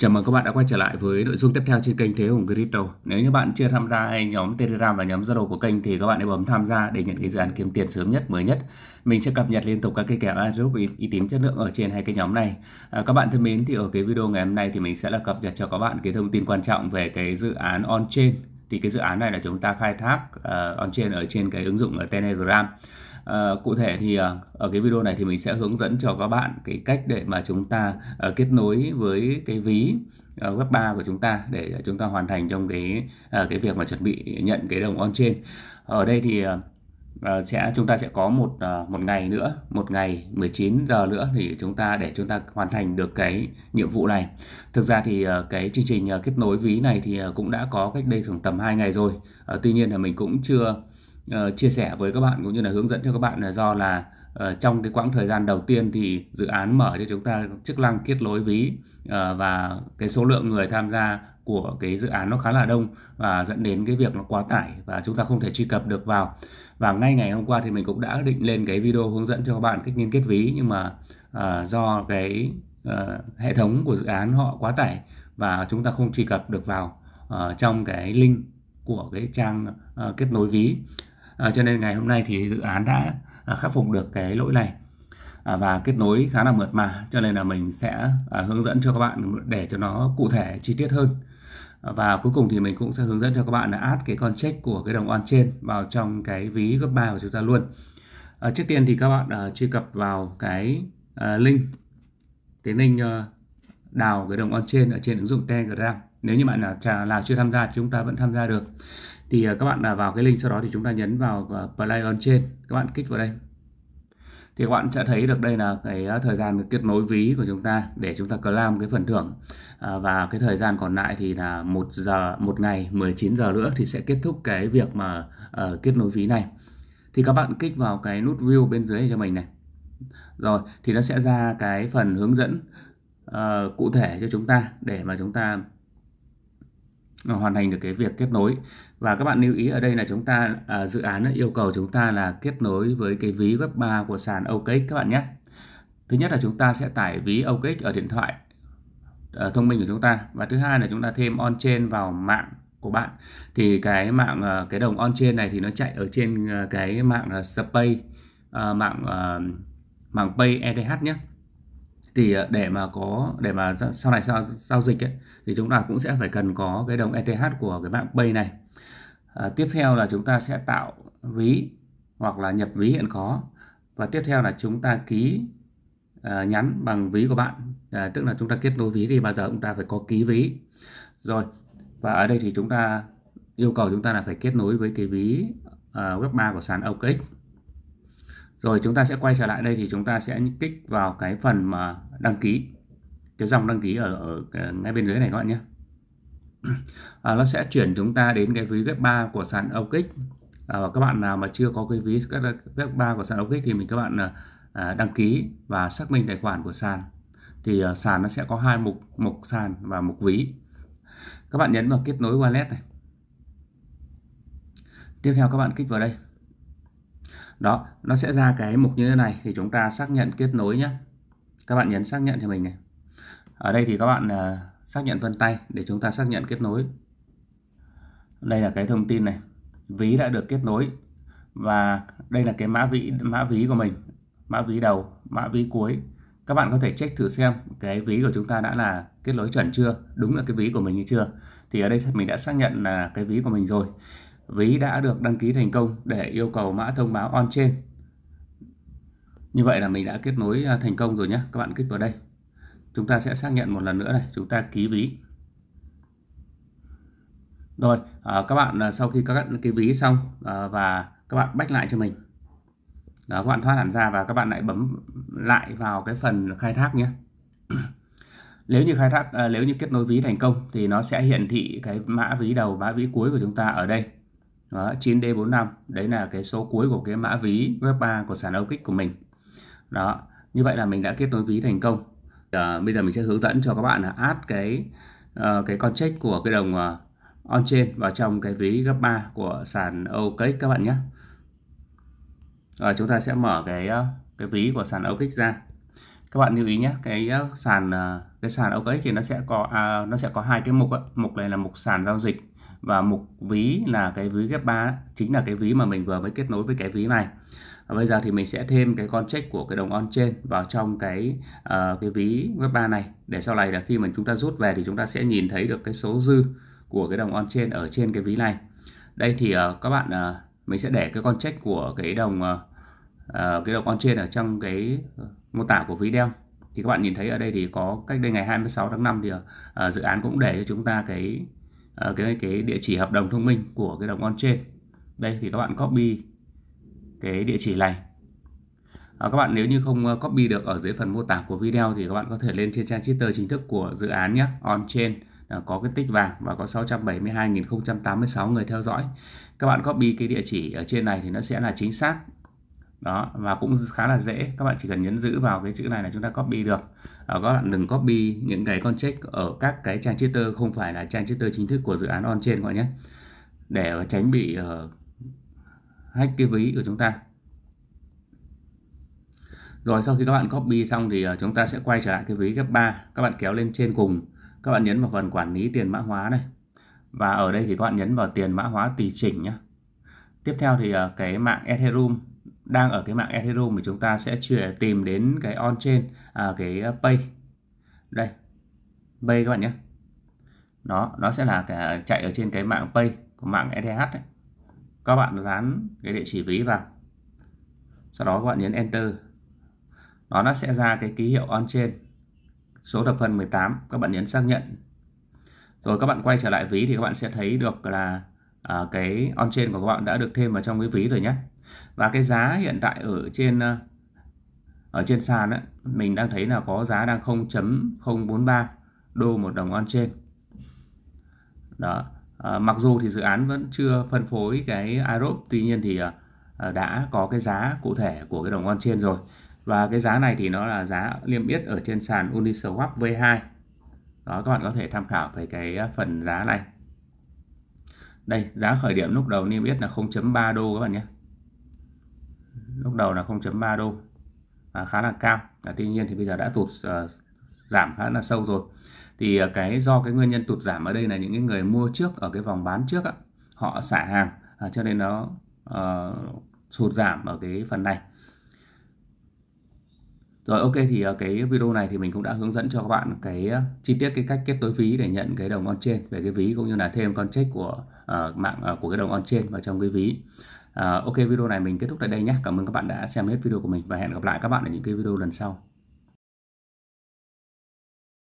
Chào mừng các bạn đã quay trở lại với nội dung tiếp theo trên kênh Thế Hùng Crypto. Nếu như bạn chưa tham gia nhóm Telegram và nhóm Zalo của kênh thì các bạn hãy bấm tham gia để nhận cái dự án kiếm tiền sớm nhất, mới nhất. Mình sẽ cập nhật liên tục các cái kèo airdrop uy tín chất lượng ở trên hai cái nhóm này. À, các bạn thân mến thì ở cái video ngày hôm nay thì mình sẽ là cập nhật cho các bạn cái thông tin quan trọng về cái dự án on-chain. Thì cái dự án này là chúng ta khai thác uh, on-chain ở trên cái ứng dụng ở Telegram. À, cụ thể thì ờ, ở cái video này thì mình sẽ hướng dẫn cho các bạn cái cách để mà chúng ta uh, kết nối với cái ví uh, web 3 của chúng ta để chúng ta hoàn thành trong cái uh, cái việc mà chuẩn bị nhận cái đồng on trên. Ở đây thì uh, sẽ chúng ta sẽ có một uh, một ngày nữa, một ngày 19 giờ nữa thì chúng ta để chúng ta hoàn thành được cái nhiệm vụ này. Thực ra thì uh, cái chương trình uh, kết nối ví này thì uh, cũng đã có cách đây khoảng tầm 2 ngày rồi. Uh, tuy nhiên là mình cũng chưa Ờ, chia sẻ với các bạn cũng như là hướng dẫn cho các bạn là do là uh, trong cái quãng thời gian đầu tiên thì dự án mở cho chúng ta chức năng kết nối ví uh, và cái số lượng người tham gia của cái dự án nó khá là đông và dẫn đến cái việc nó quá tải và chúng ta không thể truy cập được vào và ngay ngày hôm qua thì mình cũng đã định lên cái video hướng dẫn cho các bạn cách liên kết ví nhưng mà uh, do cái uh, hệ thống của dự án họ quá tải và chúng ta không truy cập được vào uh, trong cái link của cái trang uh, kết nối ví à, cho nên ngày hôm nay thì dự án đã à, khắc phục được cái lỗi này à, và kết nối khá là mượt mà cho nên là mình sẽ à, hướng dẫn cho các bạn để cho nó cụ thể chi tiết hơn à, và cuối cùng thì mình cũng sẽ hướng dẫn cho các bạn là add cái con check của cái đồng on trên vào trong cái ví gấp 3 của chúng ta luôn à, trước tiên thì các bạn à, truy cập vào cái à, link cái link à, đào cái đồng on trên ở trên ứng dụng Telegram nếu như bạn à, là nào chưa tham gia thì chúng ta vẫn tham gia được thì à, các bạn là vào cái link sau đó thì chúng ta nhấn vào à, play on trên các bạn kích vào đây thì các bạn sẽ thấy được đây là cái thời gian kết nối ví của chúng ta để chúng ta cờ làm cái phần thưởng và cái thời gian còn lại thì là một giờ một ngày 19 giờ nữa thì sẽ kết thúc cái việc mà uh, kết nối ví này thì các bạn kích vào cái nút view bên dưới cho mình này rồi thì nó sẽ ra cái phần hướng dẫn uh, cụ thể cho chúng ta để mà chúng ta hoàn thành được cái việc kết nối và các bạn lưu ý ở đây là chúng ta à, dự án yêu cầu chúng ta là kết nối với cái ví web 3 của sàn OKX các bạn nhé thứ nhất là chúng ta sẽ tải ví OKX ở điện thoại à, thông minh của chúng ta và thứ hai là chúng ta thêm on chain vào mạng của bạn thì cái mạng à, cái đồng on chain này thì nó chạy ở trên à, cái mạng là à, mạng mạng Pay ETH nhé thì ờ, để mà có để mà sau này giao, giao dịch ấy, thì chúng ta cũng sẽ phải cần có cái đồng ETH của cái mạng Bay này à, tiếp theo là chúng ta sẽ tạo ví hoặc là nhập ví hiện có và tiếp theo là chúng ta ký à, nhắn bằng ví của bạn à, tức là chúng ta kết nối ví thì bao giờ chúng ta phải có ký ví rồi và ở đây thì chúng ta yêu cầu chúng ta là phải kết nối với cái ví uh, web 3 của sàn OKX rồi chúng ta sẽ quay trở lại đây thì chúng ta sẽ kích vào cái phần mà đăng ký cái dòng đăng ký ở, ở ngay bên dưới này các bạn nhé à, nó sẽ chuyển chúng ta đến cái ví web 3 của sàn OKX à, và các bạn nào mà chưa có cái ví web 3 của sàn OKX thì mình các bạn à, à, đăng ký và xác minh tài khoản của sàn thì à, sàn nó sẽ có hai mục mục sàn và mục ví các bạn nhấn vào kết nối wallet này tiếp theo các bạn kích vào đây đó nó sẽ ra cái mục như thế này thì chúng ta xác nhận kết nối nhé các bạn nhấn xác nhận cho mình này ở đây thì các bạn uh, xác nhận vân tay để chúng ta xác nhận kết nối đây là cái thông tin này ví đã được kết nối và đây là cái mã ví mã ví của mình mã ví đầu mã ví cuối các bạn có thể check thử xem cái ví của chúng ta đã là kết nối chuẩn chưa đúng là cái ví của mình hay chưa thì ở đây mình đã xác nhận là cái ví của mình rồi ví đã được đăng ký thành công để yêu cầu mã thông báo on-chain. Như vậy là mình đã kết nối à, thành công rồi nhé. Các bạn kích vào đây. Chúng ta sẽ xác nhận một lần nữa này. Chúng ta ký ví. Rồi, à, các bạn à, sau khi các bạn ký ví xong và các bạn bách lại cho mình. Đó, các bạn thoát hẳn ra và các bạn lại bấm lại vào cái phần khai thác nhé. nếu như khai thác nếu như kết nối ví thành công thì nó sẽ hiển thị cái mã ví đầu mã ví cuối của chúng ta ở đây đó, 9D45 đấy là cái số cuối của cái mã ví web 3 của sàn OKX của mình đó như vậy là mình đã kết nối ví thành công à, bây giờ mình sẽ hướng dẫn cho các bạn là add cái uh, cái con check của cái đồng uh, on chain vào trong cái ví web 3 của sàn OKX các bạn nhé rồi chúng ta sẽ mở cái uh, cái ví của sàn OKX ra các bạn lưu ý nhé cái uh, sàn uh, cái sàn OKX thì nó sẽ có uh, nó sẽ có hai cái mục ạ. mục này là mục sàn giao dịch và mục ví là cái ví ghép 3 chính là cái ví mà mình vừa mới kết nối với cái ví này và bây giờ thì mình sẽ thêm cái con check của cái đồng on trên vào trong cái uh, cái ví ghép 3 này để sau này là khi mà chúng ta rút về thì chúng ta sẽ nhìn thấy được cái số dư của cái đồng on trên ở trên cái ví này đây thì uh, các bạn uh, mình sẽ để cái con check của cái đồng uh, cái đồng on trên ở trong cái mô tả của ví video thì các bạn nhìn thấy ở đây thì có cách đây ngày 26 tháng 5 thì uh, dự án cũng để cho chúng ta cái Ờ, cái cái địa chỉ hợp đồng thông minh của cái đồng on trên đây thì các bạn copy cái địa chỉ này à, các bạn nếu như không ờ, copy được ở dưới phần mô tả của video thì các bạn có thể lên trên trang Twitter chính thức của dự án nhé on trên có cái tích vàng và có 672.086 người theo dõi các bạn copy cái địa chỉ ở trên này thì nó sẽ là chính xác đó và cũng khá là dễ các bạn chỉ cần nhấn giữ vào cái chữ này là chúng ta copy được à, các bạn đừng copy những cái con check ở các cái trang cheater không phải là trang cheater chính thức của dự án on trên các bạn nhé để tránh bị uh, hack cái ví của chúng ta rồi sau khi các bạn copy xong thì uh, chúng ta sẽ quay trở lại cái ví ghép 3 các bạn kéo lên trên cùng các bạn nhấn vào phần quản lý tiền mã hóa này và ở đây thì các bạn nhấn vào tiền mã hóa tùy chỉnh nhé tiếp theo thì uh, cái mạng Ethereum đang ở cái mạng Ethereum thì chúng ta sẽ chuyển tìm đến cái on chain à, cái pay đây pay các bạn nhé nó nó sẽ là cái, chạy ở trên cái mạng pay của mạng ETH ấy. các bạn dán cái địa chỉ ví vào sau đó các bạn nhấn enter đó nó sẽ ra cái ký hiệu on chain số thập phần 18 các bạn nhấn xác nhận rồi các bạn quay trở lại ví thì các bạn sẽ thấy được là à, cái on chain của các bạn đã được thêm vào trong cái ví rồi nhé và cái giá hiện tại ở trên ờ, ở trên sàn ấy, mình đang thấy là có giá đang 0.043 đô một đồng on trên đó à, mặc dù thì dự án vẫn chưa phân phối cái IROP tuy nhiên thì à, đã có cái giá cụ thể của cái đồng on trên rồi và cái giá này thì nó là giá niêm yết ở trên sàn Uniswap V2 đó các bạn có thể tham khảo về cái phần giá này đây giá khởi điểm lúc đầu niêm yết là 0.3 đô các bạn nhé lúc đầu là 0.3 đô à, khá là cao à, tuy nhiên thì bây giờ đã tụt à, giảm khá là sâu rồi thì à, cái do cái nguyên nhân tụt giảm ở đây là những cái người mua trước ở cái vòng bán trước á, họ xả hàng à, cho nên nó à, sụt giảm ở cái phần này rồi ok thì à, cái video này thì mình cũng đã hướng dẫn cho các bạn cái à, chi tiết cái cách kết nối ví để nhận cái đồng on trên về cái ví cũng như là thêm con check của uh, mạng uh, của cái đồng on trên vào trong cái ví. Ờ, ok video này mình kết thúc tại đây nhé. Cảm ơn các bạn đã xem hết video của mình và hẹn gặp lại các bạn ở những cái video lần sau.